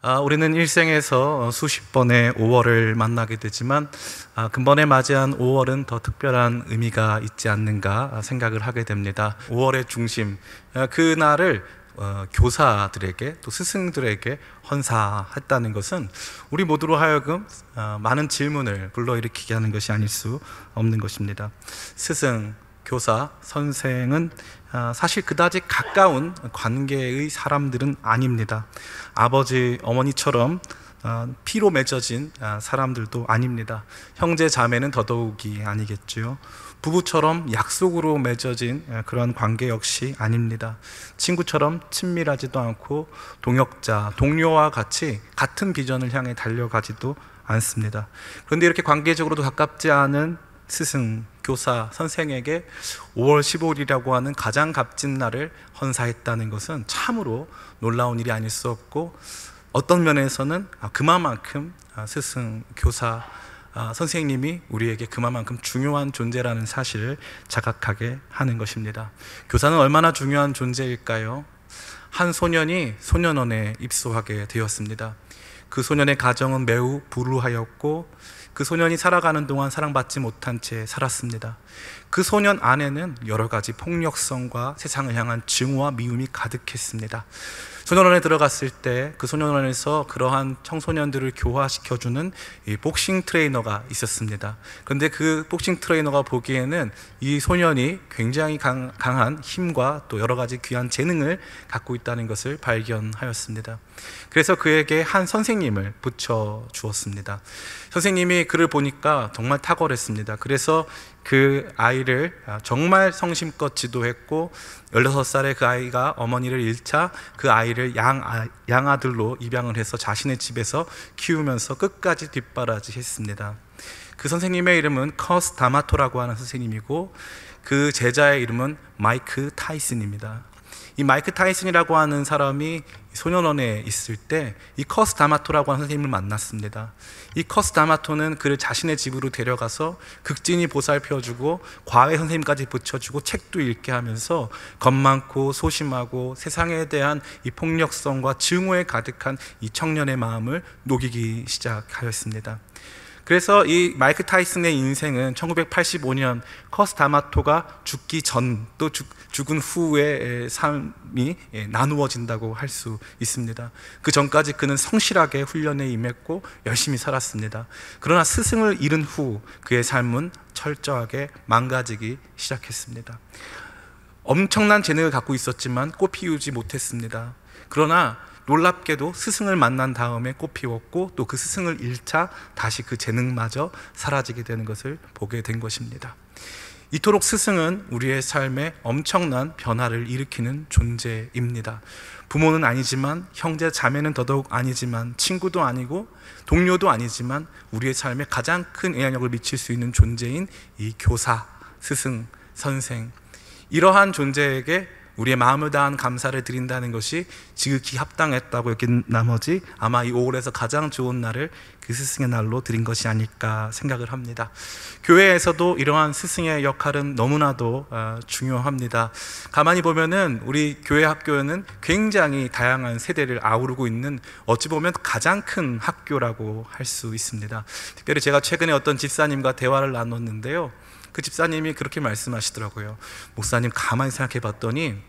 아, 우리는 일생에서 수십 번의 5월을 만나게 되지만 아, 금번에 맞이한 5월은 더 특별한 의미가 있지 않는가 생각을 하게 됩니다. 5월의 중심 아, 그 날을 어, 교사들에게 또 스승들에게 헌사했다는 것은 우리 모두로 하여금 아, 많은 질문을 불러일으키게 하는 것이 아닐 수 없는 것입니다. 스승, 교사, 선생은 아, 사실 그다지 가까운 관계의 사람들은 아닙니다. 아버지, 어머니처럼 아, 피로 맺어진 아, 사람들도 아닙니다. 형제, 자매는 더더욱이 아니겠지 부부처럼 약속으로 맺어진 그런 관계 역시 아닙니다. 친구처럼 친밀하지도 않고 동역자, 동료와 같이 같은 비전을 향해 달려가지도 않습니다. 그런데 이렇게 관계적으로도 가깝지 않은 스승, 교사 선생에게 5월 15일이라고 하는 가장 값진 날을 헌사했다는 것은 참으로 놀라운 일이 아닐 수 없고 어떤 면에서는 아, 그만큼 아, 스승 교사 아, 선생님이 우리에게 그만큼 중요한 존재라는 사실을 자각하게 하는 것입니다. 교사는 얼마나 중요한 존재일까요? 한 소년이 소년원에 입소하게 되었습니다. 그 소년의 가정은 매우 불우하였고 그 소년이 살아가는 동안 사랑받지 못한 채 살았습니다. 그 소년 안에는 여러 가지 폭력성과 세상을 향한 증오와 미움이 가득했습니다. 소년원에 들어갔을 때 그 소년원에서 그러한 청소년들을 교화시켜주는 복싱 트레이너가 있었습니다. 그런데 그 복싱 트레이너가 보기에는 이 소년이 굉장히 강, 강한 힘과 또 여러 가지 귀한 재능을 갖고 있다는 것을 발견하였습니다. 그래서 그에게 한 선생님을 붙여 주었습니다. 선생님이 그를 보니까 정말 탁월했습니다. 그래서 그 아이를 아, 정말 성심껏 지도했고 16살의 그 아이가 어머니를 잃자 그 아이를 양, 아, 양아들로 입양을 해서 자신의 집에서 키우면서 끝까지 뒷바라지했습니다. 그 선생님의 이름은 커스 다마토라고 하는 선생님이고 그 제자의 이름은 마이크 타이슨입니다. 이 마이크 타이슨이라고 하는 사람이 소년원에 있을 때 이 커스 다마토라고 하는 선생님을 만났습니다. 이 커스 다마토는 그를 자신의 집으로 데려가서 극진히 보살펴주고 과외 선생님까지 붙여주고 책도 읽게 하면서 겁 많고 소심하고 세상에 대한 이 폭력성과 증오에 가득한 이 청년의 마음을 녹이기 시작하였습니다. 그래서 이 마이크 타이슨의 인생은 1985년 커스 다마토가 죽기 전 또 죽은 후의 삶이 예, 나누어진다고 할 수 있습니다. 그 전까지 그는 성실하게 훈련에 임했고 열심히 살았습니다. 그러나 스승을 잃은 후 그의 삶은 철저하게 망가지기 시작했습니다. 엄청난 재능을 갖고 있었지만 꽃 피우지 못했습니다. 그러나 놀랍게도 스승을 만난 다음에 꽃피웠고 또 그 스승을 잃자 다시 그 재능마저 사라지게 되는 것을 보게 된 것입니다. 이토록 스승은 우리의 삶에 엄청난 변화를 일으키는 존재입니다. 부모는 아니지만 형제 자매는 더더욱 아니지만 친구도 아니고 동료도 아니지만 우리의 삶에 가장 큰 영향력을 미칠 수 있는 존재인 이 교사, 스승, 선생 이러한 존재에게 우리의 마음을 다한 감사를 드린다는 것이 지극히 합당했다고 여긴 나머지 아마 이 5월에서 가장 좋은 날을 그 스승의 날로 드린 것이 아닐까 생각을 합니다. 교회에서도 이러한 스승의 역할은 너무나도 어, 중요합니다. 가만히 보면은 우리 교회 학교는 굉장히 다양한 세대를 아우르고 있는 어찌 보면 가장 큰 학교라고 할 수 있습니다. 특별히 제가 최근에 어떤 집사님과 대화를 나눴는데요. 그 집사님이 그렇게 말씀하시더라고요. 목사님 가만히 생각해 봤더니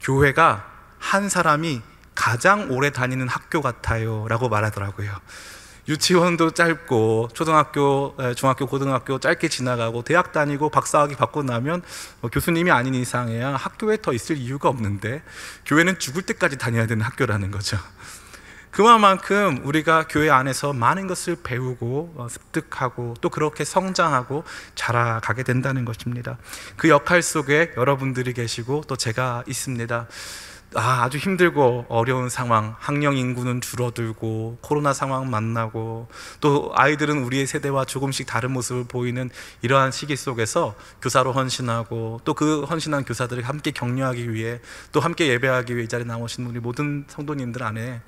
교회가 한 사람이 가장 오래 다니는 학교 같아요. 라고 말하더라고요. 유치원도 짧고, 초등학교, 중학교, 고등학교 짧게 지나가고, 대학 다니고, 박사학위 받고 나면 뭐 교수님이 아닌 이상에야 학교에 더 있을 이유가 없는데, 교회는 죽을 때까지 다녀야 되는 학교라는 거죠. 그만큼 우리가 교회 안에서 많은 것을 배우고 어, 습득하고 또 그렇게 성장하고 자라가게 된다는 것입니다. 그 역할 속에 여러분들이 계시고 또 제가 있습니다. 아, 아주 힘들고 어려운 상황, 학령 인구는 줄어들고 코로나 상황 만나고 또 아이들은 우리의 세대와 조금씩 다른 모습을 보이는 이러한 시기 속에서 교사로 헌신하고 또 그 헌신한 교사들을 함께 격려하기 위해 또 함께 예배하기 위해 이 자리에 나오신 우리 모든 성도님들 안에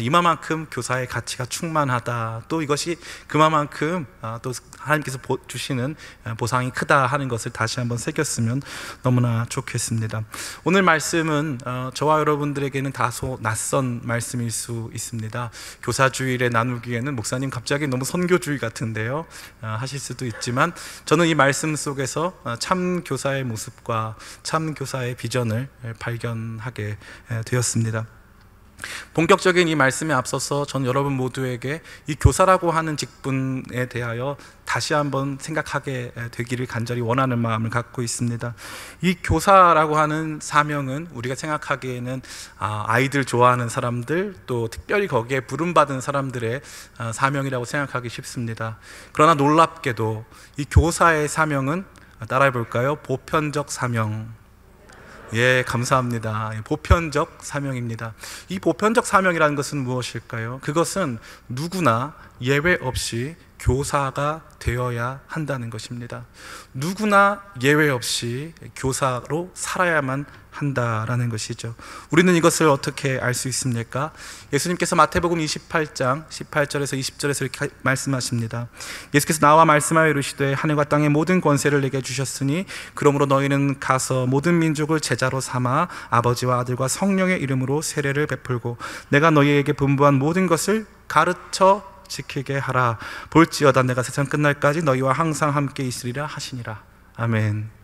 이마만큼 교사의 가치가 충만하다 또 이것이 그만큼 아, 또 하나님께서 주시는 아, 보상이 크다 하는 것을 다시 한번 새겼으면 너무나 좋겠습니다. 오늘 말씀은 어, 저 저와 여러분들에게는 다소 낯선 말씀일 수 있습니다. 교사주일에 나누기에는 목사님 갑자기 너무 선교주의 같은데요. 아, 하실 수도 있지만 저는 이 말씀 속에서 아, 참 교사의 모습과 참 교사의 비전을 발견하게 되었습니다. 본격적인 이 말씀에 앞서서 전 여러분 모두에게 이 교사라고 하는 직분에 대하여 다시 한번 생각하게 되기를 간절히 원하는 마음을 갖고 있습니다. 이 교사라고 하는 사명은 우리가 생각하기에는 아, 아이들 좋아하는 사람들 또 특별히 거기에 부름받은 사람들의 아, 사명이라고 생각하기 쉽습니다. 그러나 놀랍게도 이 교사의 사명은 아, 따라해 볼까요? 보편적 사명. 예, 감사합니다. 보편적 사명입니다. 이 보편적 사명이라는 것은 무엇일까요? 그것은 누구나 예외 없이 교사가 되어야 한다는 것입니다. 누구나 예외 없이 교사로 살아야만 한다라는 것이죠. 우리는 이것을 어떻게 알 수 있습니까? 예수님께서 마태복음 28장 18절에서 20절에서 이렇게 말씀하십니다. 예수께서 나와 말씀하여 이르시되 하늘과 땅의 모든 권세를 내게 주셨으니 그러므로 너희는 가서 모든 민족을 제자로 삼아 아버지와 아들과 성령의 이름으로 세례를 베풀고 내가 너희에게 분부한 모든 것을 가르쳐 지키게 하라 볼지어다 내가 세상 끝날까지 너희와 항상 함께 있으리라 하시니라 아멘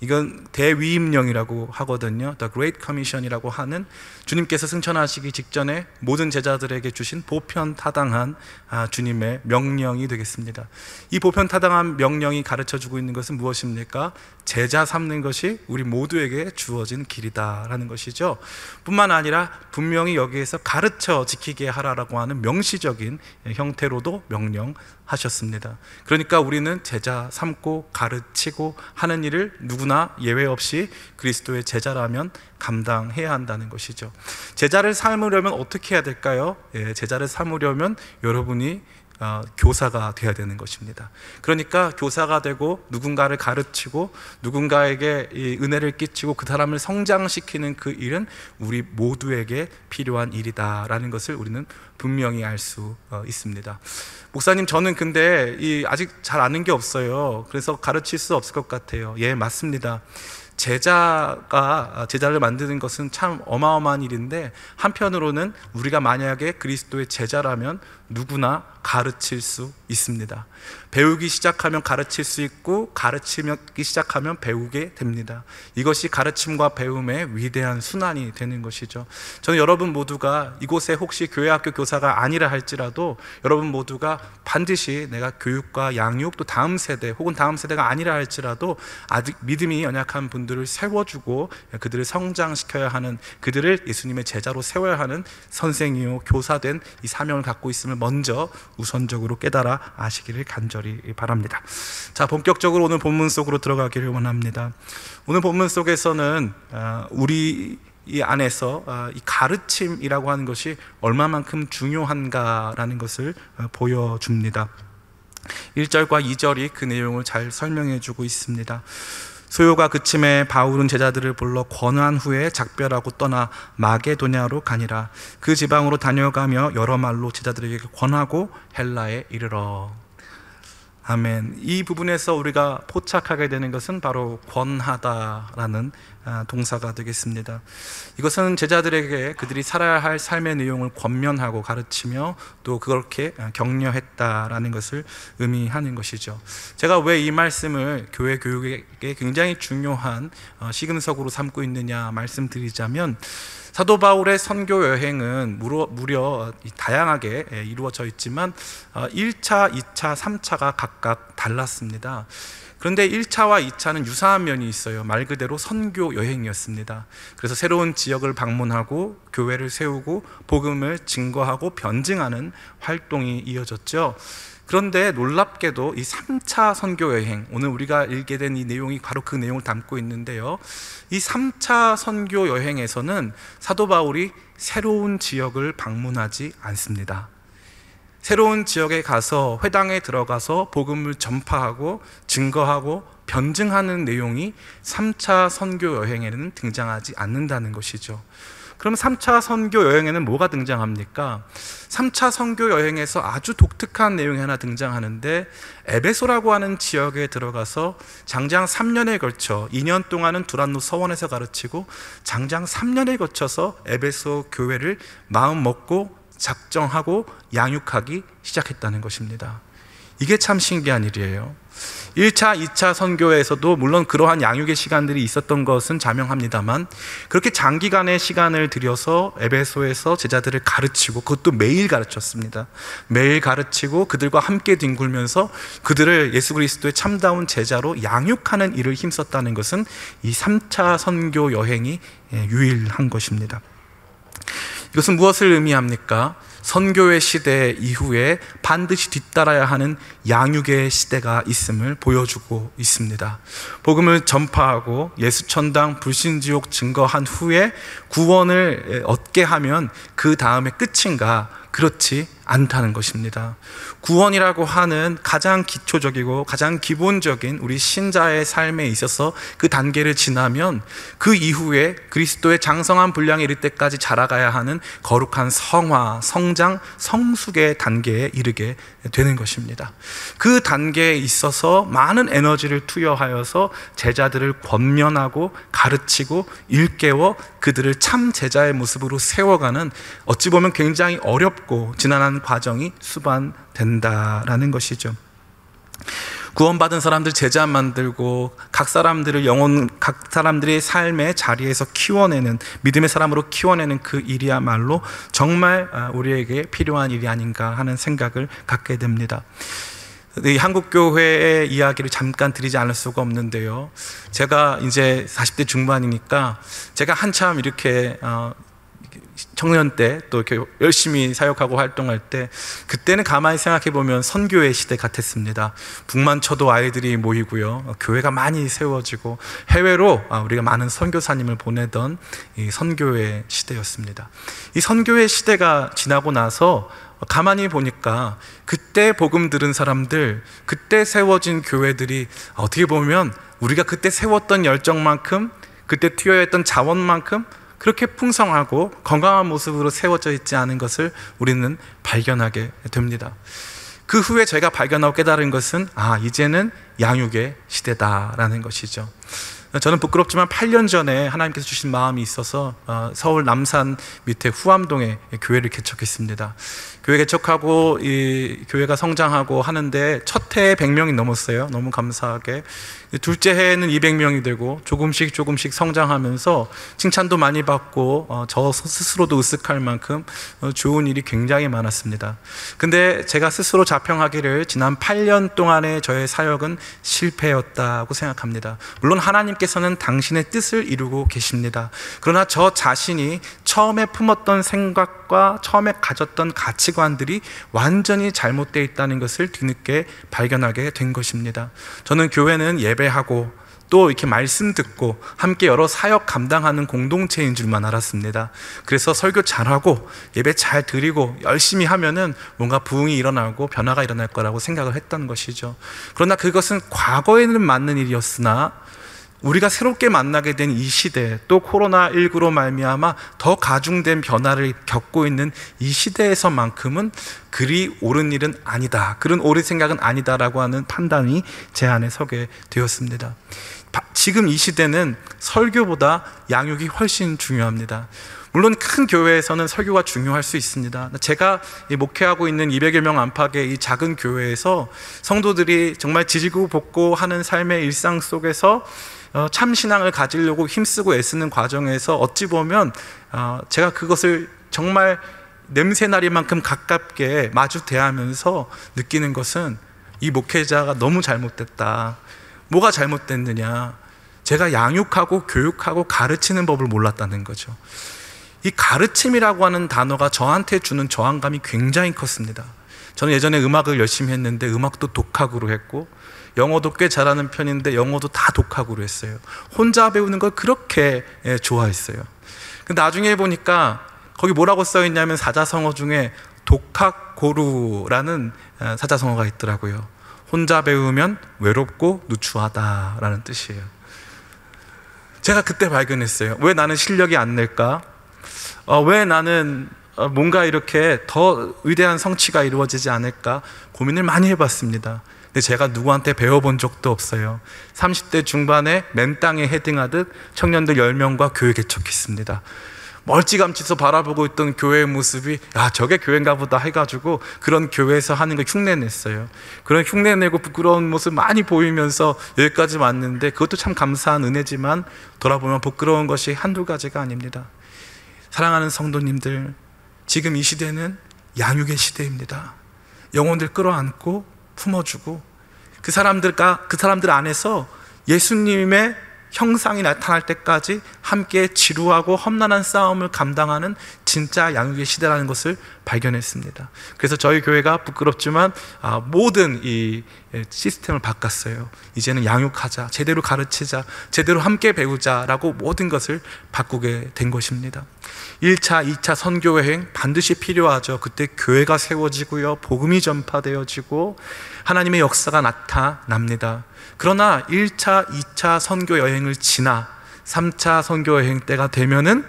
이건 대위임령이라고 하거든요. The Great Commission이라고 하는 주님께서 승천하시기 직전에 모든 제자들에게 주신 보편타당한 아, 주님의 명령이 되겠습니다. 이 보편타당한 명령이 가르쳐 주고 있는 것은 무엇입니까? 제자 삼는 것이 우리 모두에게 주어진 길이다라는 것이죠. 뿐만 아니라 분명히 여기에서 가르쳐 지키게 하라라고 하는 명시적인 형태로도 명령하셨습니다. 그러니까 우리는 제자 삼고 가르치고 하는 일을 누구나 예외 없이 그리스도의 제자라면 감당해야 한다는 것이죠. 제자를 삼으려면 어떻게 해야 될까요? 예, 제자를 삼으려면 여러분이 어, 교사가 되어야 되는 것입니다. 그러니까 교사가 되고 누군가를 가르치고 누군가에게 은혜를 끼치고 그 사람을 성장시키는 그 일은 우리 모두에게 필요한 일이다라는 것을 우리는 분명히 알수 어, 있습니다. 목사님 저는 근데 이 아직 잘 아는 게 없어요. 그래서 가르칠 수 없을 것 같아요. 예 맞습니다. 제자가 아, 제자를 만드는 것은 참 어마어마한 일인데 한편으로는 우리가 만약에 그리스도의 제자라면 누구나 가르칠 수 있습니다. 배우기 시작하면 가르칠 수 있고 가르치기 시작하면 배우게 됩니다. 이것이 가르침과 배움의 위대한 순환이 되는 것이죠. 저는 여러분 모두가 이곳에 혹시 교회 학교 교사가 아니라 할지라도 여러분 모두가 반드시 내가 교육과 양육 또 다음 세대 혹은 다음 세대가 아니라 할지라도 아직 믿음이 연약한 분들을 세워주고 그들을 성장시켜야 하는 그들을 예수님의 제자로 세워야 하는 선생이요 교사된 이 사명을 갖고 있음을 말씀을 먼저 우선적으로 깨달아 아시기를 간절히 바랍니다. 자, 본격적으로 오늘 본문 속으로 들어가기를 원합니다. 오늘 본문 속에서는 아, 우리 이 안에서 아, 이 가르침이라고 하는 것이 얼마만큼 중요한가라는 것을 아, 보여줍니다. 1절과 2절이 그 내용을 잘 설명해 주고 있습니다. 소요가 그침에 바울은 제자들을 불러 권한 후에 작별하고 떠나 마게도냐로 가니라 그 지방으로 다녀가며 여러 말로 제자들에게 권하고 헬라에 이르러 아멘. 이 부분에서 우리가 포착하게 되는 것은 바로 권하다라는 아, 동사가 되겠습니다. 이것은 제자들에게 그들이 살아야 할 삶의 내용을 권면하고 가르치며 또 그렇게 격려했다라는 것을 의미하는 것이죠. 제가 왜 이 말씀을 교회 교육에 굉장히 중요한 어, 시금석으로 삼고 있느냐 말씀드리자면 사도 바울의 선교 여행은 무려, 무려 다양하게 예, 이루어져 있지만 1차, 어, 2차, 3차가 각각 달랐습니다. 그런데 1차와 2차는 유사한 면이 있어요. 말 그대로 선교 여행이었습니다. 그래서 새로운 지역을 방문하고 교회를 세우고 복음을 증거하고 변증하는 활동이 이어졌죠. 그런데 놀랍게도 이 3차 선교 여행, 오늘 우리가 읽게 된 이 내용이 바로 그 내용을 담고 있는데요. 이 3차 선교 여행에서는 사도 바울이 새로운 지역을 방문하지 않습니다. 새로운 지역에 가서 회당에 들어가서 복음을 전파하고 증거하고 변증하는 내용이 3차 선교 여행에는 등장하지 않는다는 것이죠. 그럼 3차 선교 여행에는 뭐가 등장합니까? 3차 선교 여행에서 아주 독특한 내용이 하나 등장하는데 에베소라고 하는 지역에 들어가서 장장 3년에 걸쳐 2년 동안은 두란노 서원에서 가르치고 장장 3년에 걸쳐서 에베소 교회를 마음 먹고 작정하고 양육하기 시작했다는 것입니다. 이게 참 신기한 일이에요. 1차, 2차 선교에서도 물론 그러한 양육의 시간들이 있었던 것은 자명합니다만 그렇게 장기간의 시간을 들여서 에베소에서 제자들을 가르치고 그것도 매일 가르쳤습니다. 매일 가르치고 그들과 함께 뒹굴면서 그들을 예수 그리스도의 참다운 제자로 양육하는 일을 힘썼다는 것은 이 3차 선교 여행이 예, 유일한 것입니다. 이것은 무엇을 의미합니까? 선교의 시대 이후에 반드시 뒤따라야 하는 양육의 시대가 있음을 보여주고 있습니다. 복음을 전파하고 예수천당 불신지옥 증거한 후에 구원을 얻게 하면 그 다음에 끝인가? 그렇지 않다는 것입니다. 구원이라고 하는 가장 기초적이고 가장 기본적인 우리 신자의 삶에 있어서 그 단계를 지나면 그 이후에 그리스도의 장성한 분량에 이를 때까지 자라가야 하는 거룩한 성화, 성장, 성숙의 단계에 이르게 되는 것입니다. 그 단계에 있어서 많은 에너지를 투여하여서 제자들을 권면하고 가르치고 일깨워 그들을 참 제자의 모습으로 세워가는 어찌 보면 굉장히 어렵고 지난한 이런 과정이 수반된다라는 것이죠. 구원받은 사람들 제자 만들고 각 사람들을 영혼 각 사람들의 삶의 자리에서 키워내는 믿음의 사람으로 키워내는 그 일이야말로 정말 아, 우리에게 필요한 일이 아닌가 하는 생각을 갖게 됩니다. 이 한국 교회의 이야기를 잠깐 드리지 않을 수가 없는데요. 제가 이제 40대 중반이니까 제가 한참 이렇게 어, 청년 때 또 이렇게 열심히 사역하고 활동할 때 그때는 가만히 생각해 보면 선교의 시대 같았습니다. 북만 쳐도 아이들이 모이고요. 어, 교회가 많이 세워지고 해외로 아, 우리가 많은 선교사님을 보내던 이 선교의 시대였습니다. 이 선교의 시대가 지나고 나서 가만히 보니까 그때 복음 들은 사람들, 그때 세워진 교회들이 어떻게 보면 우리가 그때 세웠던 열정만큼 그때 투여했던 자원만큼 그렇게 풍성하고 건강한 모습으로 세워져 있지 않은 것을 우리는 발견하게 됩니다. 그 후에 제가 발견하고 깨달은 것은 아, 이제는 양육의 시대다라는 것이죠. 저는 부끄럽지만 8년 전에 하나님께서 주신 마음이 있어서 어, 서울 남산 밑에 후암동에 교회를 개척했습니다. 교회 개척하고 이 교회가 성장하고 하는데 첫 해에 100명이 넘었어요. 너무 감사하게. 둘째 해에는 200명이 되고 조금씩 조금씩 성장하면서 칭찬도 많이 받고 어, 저 스스로도 으쓱할 만큼 어, 좋은 일이 굉장히 많았습니다. 근데 제가 스스로 자평하기를 지난 8년 동안의 저의 사역은 실패였다고 생각합니다. 물론 하나님께서는 당신의 뜻을 이루고 계십니다. 그러나 저 자신이 처음에 품었던 생각과 처음에 가졌던 가치 가치관들이 완전히 잘못되어 있다는 것을 뒤늦게 발견하게 된 것입니다. 저는 교회는 예배하고 또 이렇게 말씀 듣고 함께 여러 사역 감당하는 공동체인 줄만 알았습니다. 그래서 설교 잘하고 예배 잘 드리고 열심히 하면은 뭔가 부흥이 일어나고 변화가 일어날 거라고 생각을 했던 것이죠. 그러나 그것은 과거에는 맞는 일이었으나 우리가 새롭게 만나게 된 이 시대 또 코로나19로 말미암아 더 가중된 변화를 겪고 있는 이 시대에서만큼은 그리 옳은 일은 아니다. 그런 옳은 생각은 아니다라고 하는 판단이 제 안에 서게 되었습니다. 지금 이 시대는 설교보다 양육이 훨씬 중요합니다. 물론 큰 교회에서는 설교가 중요할 수 있습니다. 제가 목회하고 있는 200여 명 안팎의 이 작은 교회에서 성도들이 정말 지지고 복고 하는 삶의 일상 속에서 어, 참 신앙을 가지려고 힘쓰고 애쓰는 과정에서 어찌 보면 어, 제가 그것을 정말 냄새나리만큼 가깝게 마주 대하면서 느끼는 것은 이 목회자가 너무 잘못됐다. 뭐가 잘못됐느냐. 제가 양육하고 교육하고 가르치는 법을 몰랐다는 거죠. 이 가르침이라고 하는 단어가 저한테 주는 저항감이 굉장히 컸습니다. 저는 예전에 음악을 열심히 했는데 음악도 독학으로 했고 영어도 꽤 잘하는 편인데 영어도 다 독학으로 했어요. 혼자 배우는 걸 그렇게 예, 좋아했어요. 근데 나중에 보니까 거기 뭐라고 써 있냐면 사자성어 중에 독학고루라는 아, 사자성어가 있더라고요. 혼자 배우면 외롭고 누추하다라는 뜻이에요. 제가 그때 발견했어요. 왜 나는 실력이 안 낼까? 어, 왜 나는 어, 뭔가 이렇게 더 위대한 성취가 이루어지지 않을까 고민을 많이 해봤습니다. 근데 제가 누구한테 배워본 적도 없어요. 30대 중반에 맨 땅에 헤딩하듯 청년들 10명과 교회 개척했습니다. 멀찌감치서 바라보고 있던 교회의 모습이 야 저게 교회인가 보다 해가지고 그런 교회에서 하는 걸 흉내냈어요 그런 흉내내고 부끄러운 모습 많이 보이면서 여기까지 왔는데 그것도 참 감사한 은혜지만 돌아보면 부끄러운 것이 한두 가지가 아닙니다 사랑하는 성도님들 지금 이 시대는 양육의 시대입니다 영혼들 끌어안고 품어주고 그 사람들과 그 사람들 안에서 예수님의 형상이 나타날 때까지 함께 지루하고 험난한 싸움을 감당하는 진짜 양육의 시대라는 것을 발견했습니다. 그래서 저희 교회가 부끄럽지만 아, 모든 이 예, 시스템을 바꿨어요. 이제는 양육하자, 제대로 가르치자, 제대로 함께 배우자라고 모든 것을 바꾸게 된 것입니다. 1차, 2차 선교 여행 반드시 필요하죠. 그때 교회가 세워지고요. 복음이 전파되어지고 하나님의 역사가 나타납니다. 그러나 1차, 2차 선교 여행을 지나 3차 선교 여행 때가 되면은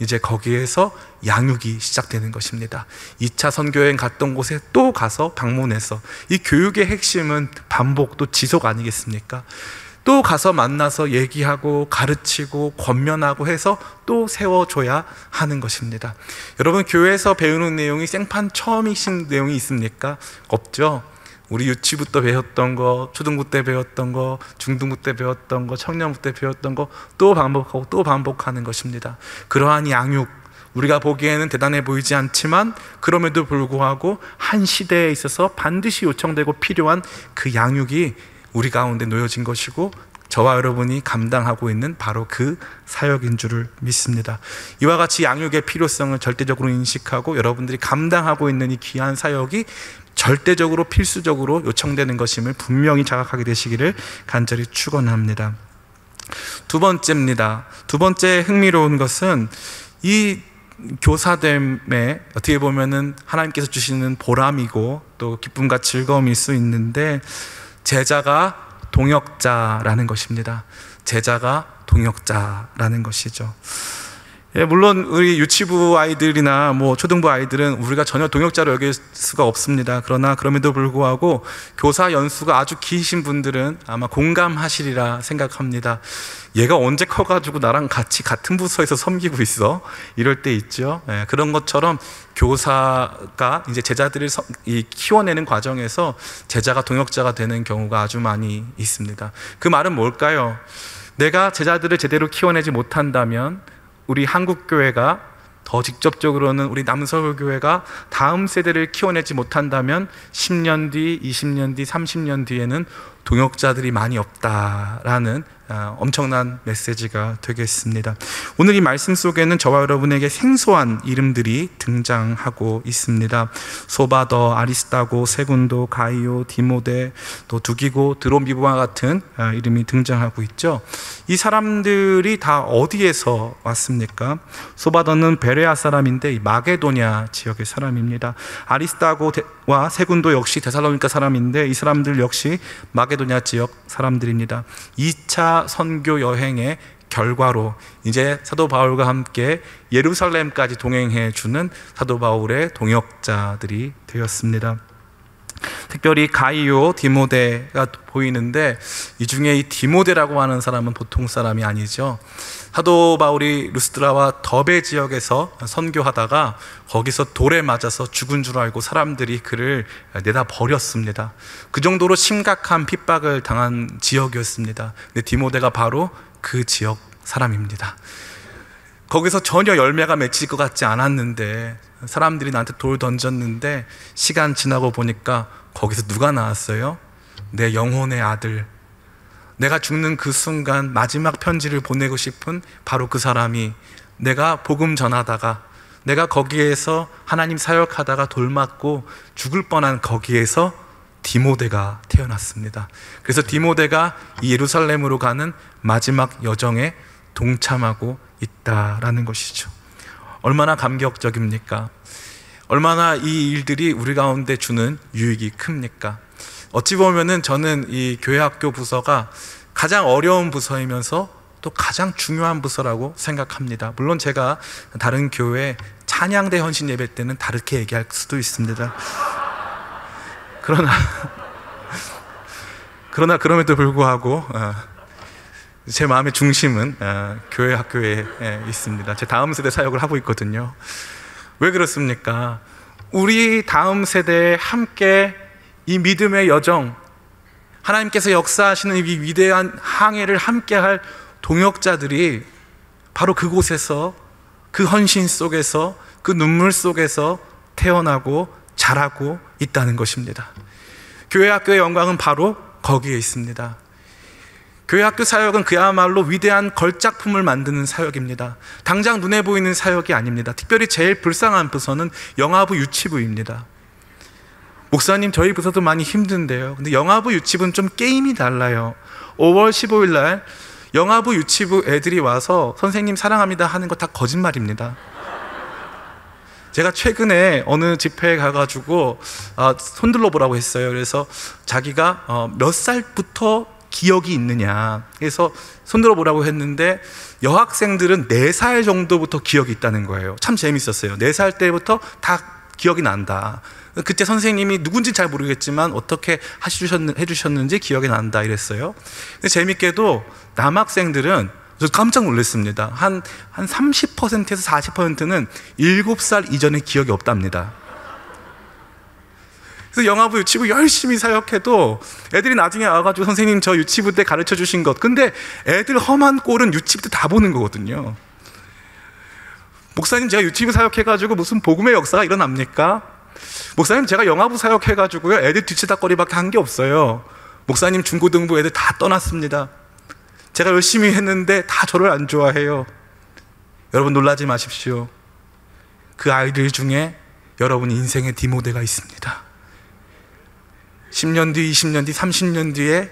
이제 거기에서 양육이 시작되는 것입니다. 2차 선교여행 갔던 곳에 또 가서 방문해서 이 교육의 핵심은 반복 또 지속 아니겠습니까? 또 가서 만나서 얘기하고 가르치고 권면하고 해서 또 세워줘야 하는 것입니다. 여러분 교회에서 배우는 내용이 생판 처음이신 내용이 있습니까? 없죠. 우리 유치부 터 배웠던 거, 초등부 때 배웠던 거, 중등부 때 배웠던 거, 청년부 때 배웠던 거 또 반복하고 또 반복하는 것입니다. 그러한 양육, 우리가 보기에는 대단해 보이지 않지만 그럼에도 불구하고 한 시대에 있어서 반드시 요청되고 필요한 그 양육이 우리 가운데 놓여진 것이고 저와 여러분이 감당하고 있는 바로 그 사역인 줄을 믿습니다. 이와 같이 양육의 필요성을 절대적으로 인식하고 여러분들이 감당하고 있는 이 귀한 사역이 절대적으로 필수적으로 요청되는 것임을 분명히 자각하게 되시기를 간절히 축원합니다. 두 번째입니다. 두 번째 흥미로운 것은 이 교사됨에 어떻게 보면은 하나님께서 주시는 보람이고 또 기쁨과 즐거움일 수 있는데 제자가 동역자라는 것입니다. 제자가 동역자라는 것이죠. 예, 물론 우리 유치부 아이들이나 뭐 초등부 아이들은 우리가 전혀 동역자로 여길 수가 없습니다. 그러나 그럼에도 불구하고 교사 연수가 아주 기신 분들은 아마 공감하시리라 생각합니다. 얘가 언제 커가지고 나랑 같이 같은 부서에서 섬기고 있어? 이럴 때 있죠. 예, 그런 것처럼 교사가 이제 제자들을 키워내는 과정에서 제자가 동역자가 되는 경우가 아주 많이 있습니다. 그 말은 뭘까요? 내가 제자들을 제대로 키워내지 못한다면 우리 한국 교회가 더 직접적으로는 우리 남서울 교회가 다음 세대를 키워내지 못한다면 10년 뒤, 20년 뒤, 30년 뒤에는 동역자들이 많이 없다라는 어, 엄청난 메시지가 되겠습니다. 오늘 이 말씀 속에는 저와 여러분에게 생소한 이름들이 등장하고 있습니다. 소바더, 아리스타고, 세군도, 가이오, 디모데, 또 두기고, 드론비보와 같은 어, 이름이 등장하고 있죠. 이 사람들이 다 어디에서 왔습니까? 소바더는 베레아 사람인데 마게도냐 지역의 사람입니다. 아리스타고와 세군도 역시 데살로니카 사람인데 이 사람들 역시 마게 마게도냐 지역 사람들입니다. 2차 선교 여행의 결과로 이제 사도 바울과 함께 예루살렘까지 동행해 주는 사도 바울의 동역자들이 되었습니다. 특별히 가이오, 디모데가 보이는데 이 중에 이 디모데라고 하는 사람은 보통 사람이 아니죠. 사도 바울이 루스드라와 더베 지역에서 선교하다가 거기서 돌에 맞아서 죽은 줄 알고 사람들이 그를 내다 버렸습니다. 그 정도로 심각한 핍박을 당한 지역이었습니다. 근데 디모데가 바로 그 지역 사람입니다. 거기서 전혀 열매가 맺힐 것 같지 않았는데 사람들이 나한테 돌 던졌는데 시간 지나고 보니까 거기서 누가 나왔어요? 내 영혼의 아들. 내가 죽는 그 순간 마지막 편지를 보내고 싶은 바로 그 사람이 내가 복음 전하다가 내가 거기에서 하나님 사역하다가 돌 맞고 죽을 뻔한 거기에서 디모데가 태어났습니다. 그래서 디모데가 이 예루살렘으로 가는 마지막 여정에 동참하고 있다라는 것이죠. 얼마나 감격적입니까? 얼마나 이 일들이 우리 가운데 주는 유익이 큽니까? 어찌 보면은 저는 이 교회 학교 부서가 가장 어려운 부서이면서 또 가장 중요한 부서라고 생각합니다. 물론 제가 다른 교회 찬양대 헌신 예배 때는 다르게 얘기할 수도 있습니다. 그러나 그러나 그럼에도 불구하고 어, 제 마음의 중심은 아, 교회 학교에 예, 있습니다. 제 다음 세대 사역을 하고 있거든요. 왜 그렇습니까? 우리 다음 세대에 함께 이 믿음의 여정, 하나님께서 역사하시는 이 위대한 항해를 함께 할 동역자들이 바로 그곳에서 그 헌신 속에서 그 눈물 속에서 태어나고 자라고 있다는 것입니다. 교회 학교의 영광은 바로 거기에 있습니다. 교회 학교 사역은 그야말로 위대한 걸작품을 만드는 사역입니다. 당장 눈에 보이는 사역이 아닙니다. 특별히 제일 불쌍한 부서는 영화부 유치부입니다. 목사님 저희 부서도 많이 힘든데요. 근데 영화부 유치부는 좀 게임이 달라요. 5월 15일 날 영화부 유치부 애들이 와서 선생님 사랑합니다 하는 거 다 거짓말입니다. 제가 최근에 어느 집회에 가가지고 아, 손들러 보라고 했어요. 그래서 자기가 어, 몇 살부터 기억이 있느냐. 그래서 손들어 보라고 했는데 여학생들은 4살 정도부터 기억이 있다는 거예요. 참 재밌었어요. 4살 때부터 다 기억이 난다. 그때 선생님이 누군지 잘 모르겠지만 어떻게 해주셨는지 기억이 난다 이랬어요. 근데 재밌게도 남학생들은 깜짝 놀랐습니다. 한, 한 30%에서 40%는 7살 이전에 기억이 없답니다. 그래서 영화부 유치부 열심히 사역해도 애들이 나중에 와가지고 선생님 저 유치부 때 가르쳐 주신 것. 근데 애들 험한 꼴은 유치부 때 다 보는 거거든요. 목사님 제가 유치부 사역해가지고 무슨 복음의 역사가 일어납니까? 목사님 제가 영화부 사역해가지고요 애들 뒤치다거리밖에 한 게 없어요. 목사님 중고등부 애들 다 떠났습니다. 제가 열심히 했는데 다 저를 안 좋아해요. 여러분 놀라지 마십시오. 그 아이들 중에 여러분 인생의 디모데가 있습니다. 10년 뒤, 20년 뒤, 30년 뒤에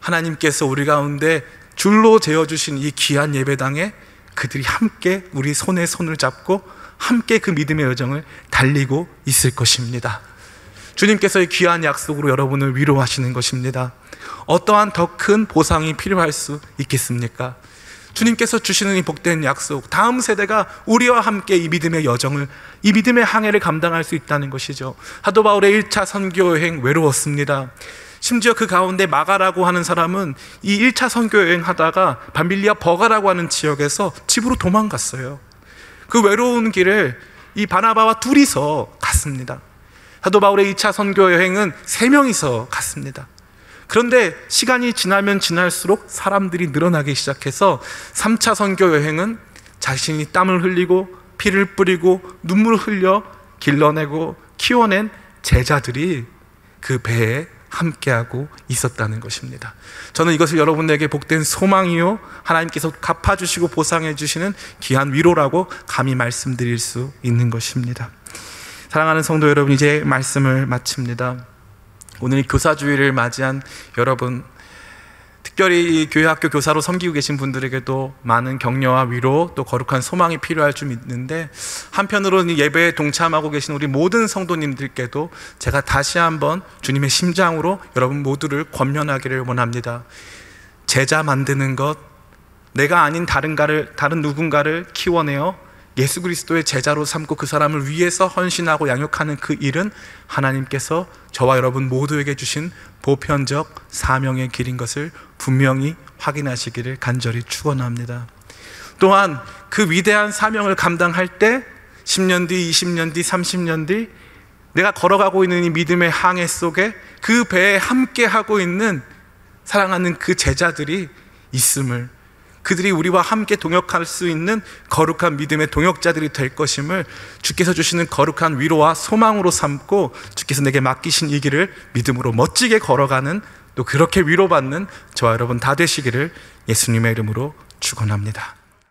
하나님께서 우리 가운데 줄로 재어주신 이 귀한 예배당에 그들이 함께 우리 손에 손을 잡고 함께 그 믿음의 여정을 달리고 있을 것입니다. 주님께서의 귀한 약속으로 여러분을 위로하시는 것입니다. 어떠한 더 큰 보상이 필요할 수 있겠습니까? 주님께서 주시는 이 복된 약속, 다음 세대가 우리와 함께 이 믿음의 여정을, 이 믿음의 항해를 감당할 수 있다는 것이죠. 하도 바울의 1차 선교 여행 외로웠습니다. 심지어 그 가운데 마가라고 하는 사람은 이 1차 선교 여행 하다가 반빌리아 버가라고 하는 지역에서 집으로 도망갔어요. 그 외로운 길을 이 바나바와 둘이서 갔습니다. 사도 바울의 2차 선교 여행은 세 명이서 갔습니다. 그런데 시간이 지나면 지날수록 사람들이 늘어나기 시작해서 3차 선교 여행은 자신이 땀을 흘리고 피를 뿌리고 눈물을 흘려 길러내고 키워낸 제자들이 그 배에 함께하고 있었다는 것입니다. 저는 이것을 여러분에게 복된 소망이요 하나님께서 갚아 주시고 보상해 주시는 귀한 위로라고 감히 말씀드릴 수 있는 것입니다. 사랑하는 성도 여러분 이제 말씀을 마칩니다. 오늘 교사주의를 맞이한 여러분, 특별히 교회 학교 교사로 섬기고 계신 분들에게도 많은 격려와 위로 또 거룩한 소망이 필요할 줄 믿는데 한편으로는 예배에 동참하고 계신 우리 모든 성도님들께도 제가 다시 한번 주님의 심장으로 여러분 모두를 권면하기를 원합니다. 제자 만드는 것, 내가 아닌 다른가를, 다른 누군가를 키워내어 예수 그리스도의 제자로 삼고 그 사람을 위해서 헌신하고 양육하는 그 일은 하나님께서 저와 여러분 모두에게 주신 보편적 사명의 길인 것을 분명히 확인하시기를 간절히 축원합니다. 또한 그 위대한 사명을 감당할 때 10년 뒤, 20년 뒤, 30년 뒤 내가 걸어가고 있는 이 믿음의 항해 속에 그 배에 함께 하고 있는 사랑하는 그 제자들이 있음을 그들이 우리와 함께 동역할 수 있는 거룩한 믿음의 동역자들이 될 것임을 주께서 주시는 거룩한 위로와 소망으로 삼고 주께서 내게 맡기신 이 길을 믿음으로 멋지게 걸어가는 또 그렇게 위로받는 저와 여러분 다 되시기를 예수님의 이름으로 축원합니다.